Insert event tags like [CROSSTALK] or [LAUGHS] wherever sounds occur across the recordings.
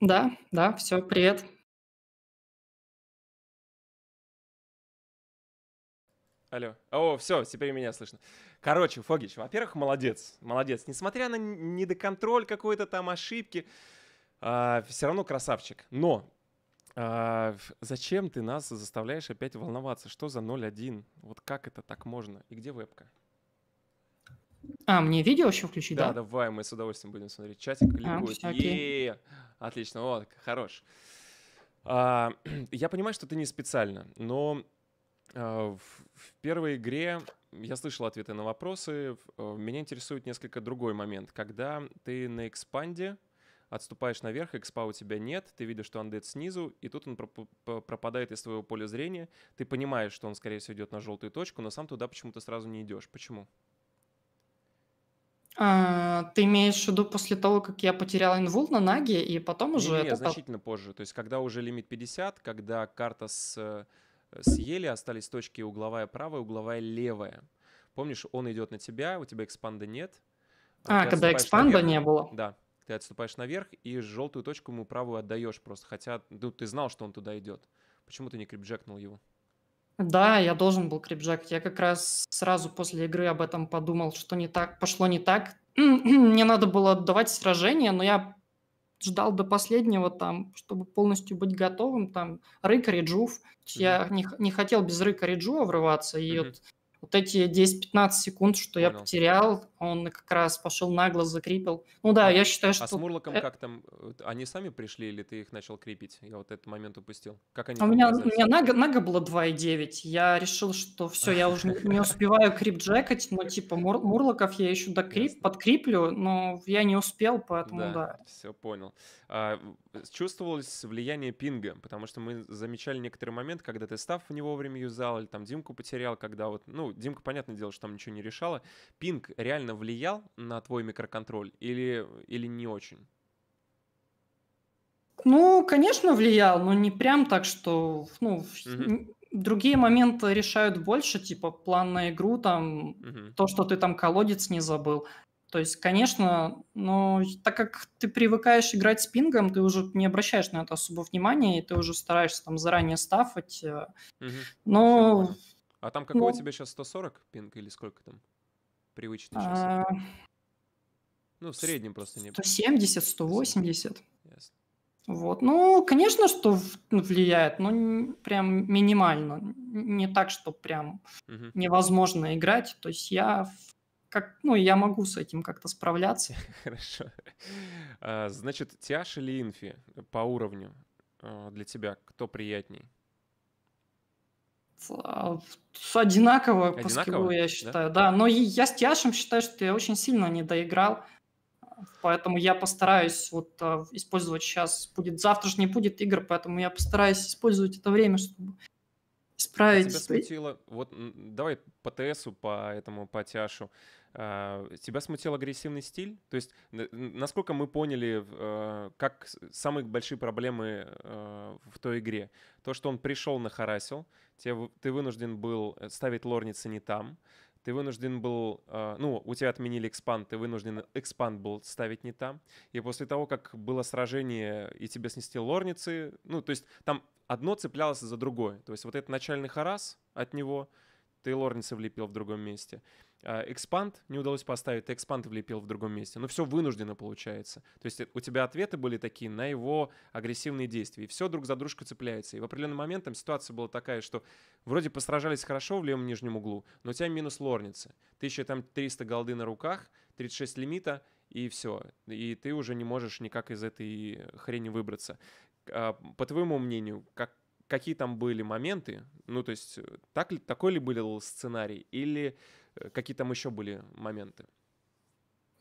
Да, да, все, привет. Алло. О, все, теперь меня слышно. Короче, Фогич, во-первых, молодец, молодец. Несмотря на недоконтроль какой-то там, ошибки, а, всё равно красавчик. Но, а, зачем ты нас заставляешь опять волноваться? Что за 0-1? Вот как это так можно? И где вебка? А, мне видео вообще включить, да? Да, давай, мы с удовольствием будем смотреть. Чатик ликует. А, все, Отлично, вот, хорош. А, [CLEARS THROAT] я понимаю, что ты не специально, но а, в, в первой игре я слышал ответы на вопросы. Э, меня интересует несколько другой момент. Когда ты на экспанде, отступаешь наверх, экспа у тебя нет, ты видишь, что андед снизу, и тут он проп- пропадает из твоего поля зрения. Ты понимаешь, что он, скорее всего, идет на желтую точку, но сам туда почему-то сразу не идешь. Почему? А, ты имеешь в виду после того, как я потерял инвул на Наги, и потом уже... Не, это... значительно позже. То есть, когда уже лимит 50, когда карта с, э, съели, остались точки угловая правая, угловая левая. Помнишь, он идет на тебя, у тебя экспанда нет. А, а ты когда экспанда наверх, не было. Да, ты отступаешь наверх и желтую точку ему правую отдаешь просто. Хотя, ну, ты знал, что он туда идет. Почему ты не крипджекнул его? Да, я должен был крипджакать. Я как раз сразу после игры об этом подумал, что не так, пошло не так. [CLEARS THROAT] Мне надо было отдавать сражение, но я ждал до последнего там, чтобы полностью быть готовым, там, рык, реджув. Mm-hmm. Я не, не хотел без рыка реджува врываться, и mm-hmm. вот вот эти 10-15 секунд, что Понял. я потерял, он как раз пошел нагло закрепил. Ну да, а, я считаю, что... А с Мурлоком э как там? Они сами пришли или ты их начал крепить? Я вот этот момент упустил. Как они а у, меня, оказались? у меня нага, нага было 2,9. Я решил, что все, я уже не успеваю крип джекать, но типа мур, Мурлоков я еще докрип, подкриплю, но я не успел, поэтому да. да. Все, понял. А, чувствовалось влияние пинга, потому что мы замечали некоторый момент, когда ты став не вовремя юзал, или там Димку потерял, когда вот, ну, ну, Димка, понятное дело, что там ничего не решала. Пинг реально влиял на твой микроконтроль или, или не очень? Ну, конечно, влиял, но не прям так, что, ну, угу. другие моменты решают больше, типа план на игру, там, угу. то, что ты там колодец не забыл. То есть, конечно, но так как ты привыкаешь играть с пингом, ты уже не обращаешь на это особо внимания, и ты уже стараешься там заранее стафать. Угу. Э. Но а там какой у ну. тебя сейчас 140 пинг или сколько там? Привычный сейчас. А, ну, в среднем просто не 170, 180. Вот. Ну, конечно, что ну, влияет, но прям минимально. Не так, что прям невозможно играть. То есть я как, ну, я могу с этим как-то справляться. [LAUGHS] Хорошо. А, значит, Тиаш или Инфи по уровню а, для тебя кто приятней? А, одинаково, одинаково по скиллу, я считаю. Да? да, но я с Тиашем считаю, что я очень сильно не доиграл. Поэтому я постараюсь вот а, использовать сейчас, будет завтра же не будет игр, поэтому я постараюсь использовать это время, чтобы справить. тебя смутило, вот давай по ТСу, по этому, по Тяшу. А, тебя смутил агрессивный стиль? То есть, насколько мы поняли, э, как самые большие проблемы э, в той игре? То, что он пришел, нахарасил, тебе, ты вынужден был э, ставить лорницы не там, ты вынужден был, а, ну, у тебя отменили экспанд, ты вынужден экспанд был ставить не там. И после того, как было сражение, и тебе снести лорницы, ну, то есть там одно цеплялось за другое. То есть вот этот начальный харас от него, ты лорницы влепил в другом месте. А, экспанд не удалось поставить, ты экспанд влепил в другом месте. Но ну, все вынужденно получается. То есть э, у тебя ответы были такие на его агрессивные действия. И все друг за дружку цепляется. И в определенный момент там ситуация была такая, что вроде посражались хорошо в левом нижнем углу, но у тебя минус лорницы. Ты еще там 300 голды на руках, 36 лимита, и все. И ты уже не можешь никак из этой хрени выбраться. А, по твоему мнению, как, какие там были моменты? Ну, то есть э, так, такой ли был сценарий? Или Э, какие там еще были моменты?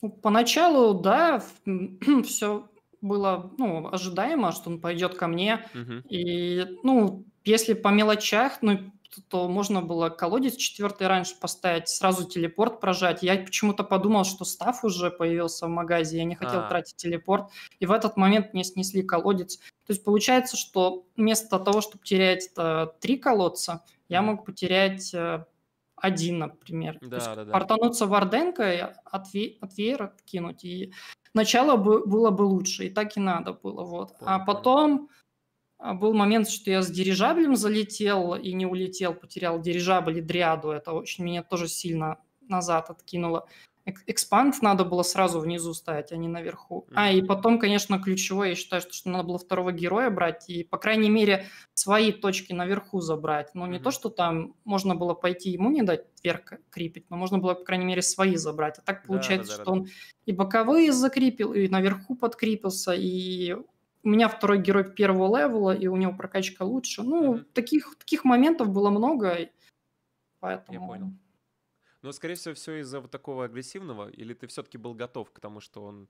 Ну, поначалу, да, [CLEARS THROAT] все было ну, ожидаемо, что он пойдет ко мне. Угу. И, ну, если по мелочах, ну, то можно было колодец четвертый раньше поставить, сразу телепорт прожать. Я почему-то подумал, что став уже появился в магазе, я не хотел А-а-а. тратить телепорт. И в этот момент мне снесли колодец. То есть получается, что вместо того, чтобы терять э, три колодца, я мог потерять э, один, например. Да, То да, да. Портануться Варденко, от, ве, от веера кинуть. И начало бы, было бы лучше, и так и надо было. Вот. А понял, а потом понял. был момент, что я с дирижаблем залетел и не улетел, потерял дирижабль и дряду. Это очень меня тоже сильно назад откинуло. Экспанд надо было сразу внизу ставить, а не наверху. А, и потом, конечно, ключевое, я считаю, что, надо было второго героя брать и, по крайней мере, свои точки наверху забрать. Но ну, не mm-hmm. то, что там можно было пойти ему не дать вверх э, крепить, но можно было, по крайней мере, свои забрать. А так получается, да, да, что да. он и боковые закрепил, и наверху подкрепился, и у меня второй герой первого левела, и у него прокачка лучше. Ну, mm-hmm. таких, таких моментов было много, поэтому... Я понял. Но, скорее всего, все из-за вот такого агрессивного, или ты все-таки был готов к тому, что он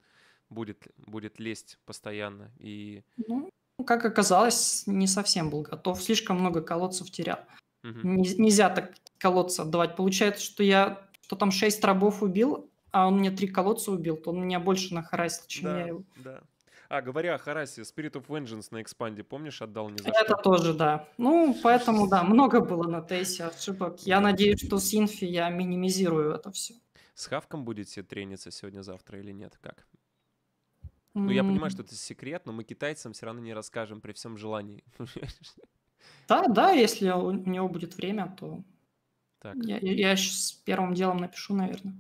будет, будет лезть постоянно и... Ну, как оказалось, не совсем был готов, слишком много колодцев терял. Угу. Нельзя так колодца отдавать. Получается, что я, что там шесть рабов убил, а он мне три колодца убил, то он меня больше нахарасил, чем да, я его. Да. А, говоря о Харасе, Spirit of Vengeance на экспанде, помнишь, отдал не за Это тоже, да. Ну, поэтому, да, много было на Тейсе ошибок. Я надеюсь, что с Инфи я минимизирую это все. С Хавком будете трениться сегодня-завтра или нет? Как? Ну, я понимаю, что это секрет, но мы китайцам все равно не расскажем при всем желании. [LAUGHS] Да, да, если у него будет время, то так. я, я сейчас первым делом напишу, наверное.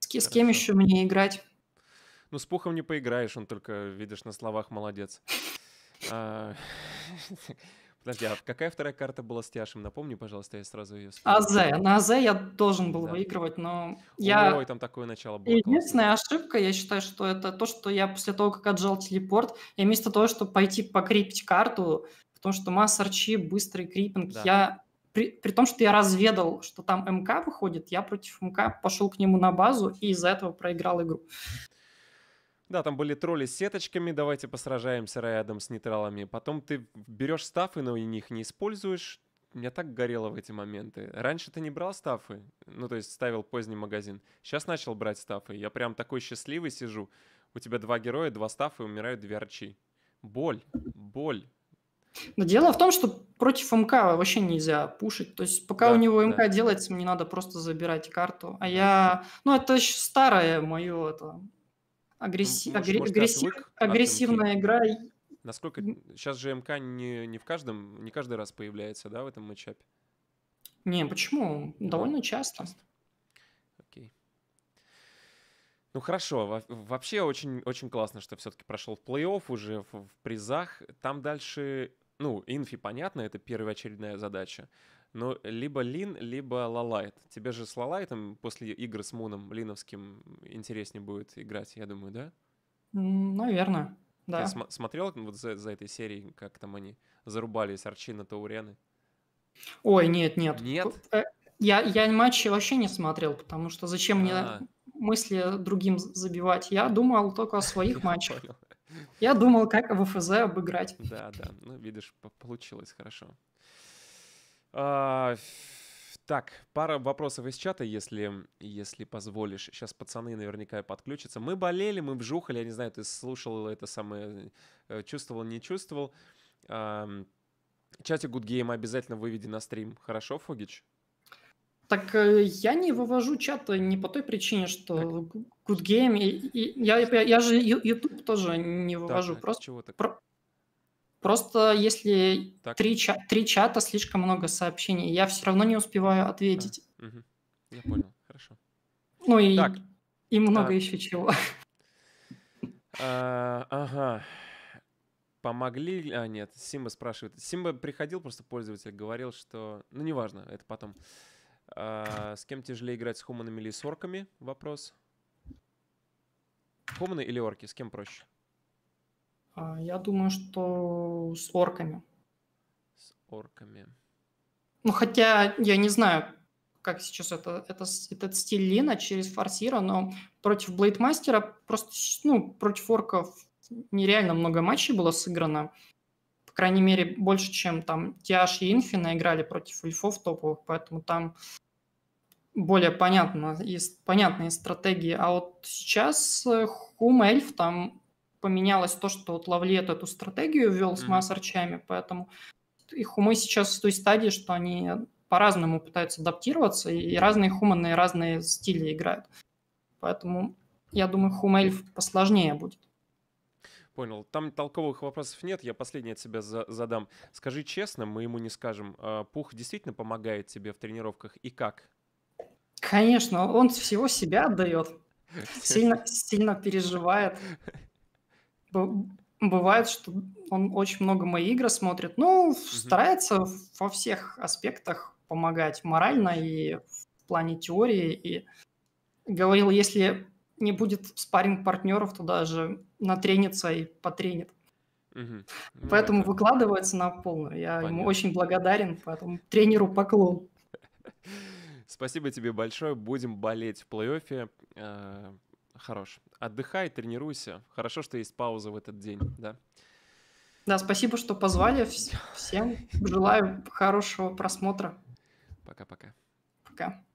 С, с кем еще мне играть? Ну, с Пухом не поиграешь, он только, видишь, на словах молодец. А, [LAUGHS] подожди, а какая вторая карта была с Тиашем? Напомни, пожалуйста, я сразу ее вспомнил. АЗ. На АЗ я должен был да. выигрывать, но я... Ой, там такое начало было. Единственная ошибка, я считаю, что это то, что я после того, как отжал телепорт, я вместо того, чтобы пойти покрепить карту, потому что масса арчи, быстрый крипинг, да. я... При, при том, что я разведал, что там МК выходит, я против МК пошел к нему на базу и из-за этого проиграл игру. Да, там были тролли с сеточками, давайте посражаемся рядом с нейтралами. Потом ты берешь стафы, но и них не используешь. Меня так горело в эти моменты. Раньше ты не брал стафы, ну то есть ставил поздний магазин. Сейчас начал брать стафы. Я прям такой счастливый сижу. У тебя два героя, два стафы умирают две арчи. Боль, боль. Но дело в том, что против МК вообще нельзя пушить. То есть пока да, у него МК да. делается, мне надо просто забирать карту. А я... Ну, это еще старое мое это, Агрессив, ну, агр... агрессив, отвык агрессивная игра. Насколько сейчас же МК не, не в каждом, не каждый раз появляется, да, в этом матчапе? Не, почему? Ну, Довольно часто. Окей. Ну хорошо, вообще очень, очень классно, что все-таки прошел в плей-офф уже в, в призах. Там дальше, ну, инфи, понятно, это первоочередная задача. Ну, либо Лин, либо Лалайт. Тебе же с Лалайтом после игры с Муном Линовским интереснее будет играть, я думаю, да? Наверное, да. Ты см- смотрел вот за, за этой серией, как там они зарубались Арчина Таурены? Ой, нет, нет. Нет? Э, я, я матчи вообще не смотрел, потому что зачем А-а-а. мне а. мысли другим забивать? Я думал только о своих [LAUGHS] матчах. Я думал, как в ФЗ обыграть. Да, да. Ну, видишь, получилось хорошо. А, так, пара вопросов из чата, если, если позволишь. Сейчас пацаны наверняка подключатся. Мы болели, мы вжухали, я не знаю, ты слушал это самое, э, чувствовал, не чувствовал. А, чатик Good Game обязательно выведи на стрим. Хорошо, Фогич? Так э, я не вывожу чат не по той причине, что так. Good Game, и, и, я, я, я же YouTube тоже не вывожу. Да, просто чего так? Про, Просто если так. три, ча- три чата, слишком много сообщений, я все равно не успеваю ответить. Да. Угу. Я понял, хорошо. Ну и, так. и много а... еще чего. [LAUGHS] А, ага. Помогли... А, нет, Симба спрашивает. Симба приходил, просто пользователь говорил, что... Ну, неважно, это потом. А, с кем тяжелее играть, с хуманами или с орками? Вопрос. Хуманы или орки? С кем проще? А, я думаю, что с орками. С орками. Ну, хотя я не знаю, как сейчас это, это, этот стиль Лина через Форсира, но против Блейдмастера просто, ну, против орков нереально много матчей было сыграно. По крайней мере, больше, чем там Тиаш и Инфина играли против эльфов топовых, поэтому там более понятно, есть понятные стратегии. А вот сейчас э, Хум Эльф там поменялось то, что вот Лавлет эту стратегию ввел с массорчами, поэтому и хумы сейчас в той стадии, что они по-разному пытаются адаптироваться, и разные хуманы, разные стили играют. Поэтому я думаю, хумельф посложнее будет. Понял. Там толковых вопросов нет, я последний от себя за задам. Скажи честно, мы ему не скажем, а, Пух действительно помогает тебе в тренировках и как? Конечно, он всего себя отдает. [LAUGHS] Сильно, сильно переживает. Бывает, что он очень много мои игры смотрит, ну, угу. старается во всех аспектах помогать морально и в плане теории. И говорил, если не будет спаринг партнеров, то даже натренится и потренит. Угу. поэтому это... выкладывается на полную. Я Понятно. ему очень благодарен, поэтому тренеру поклон. [LAUGHS] Спасибо тебе большое. Будем болеть в плей-оффе. А, Хорош. Отдыхай, тренируйся. Хорошо, что есть пауза в этот день, да. Да, спасибо, что позвали. Всем желаю хорошего просмотра. Пока-пока. Пока. -пока. Пока.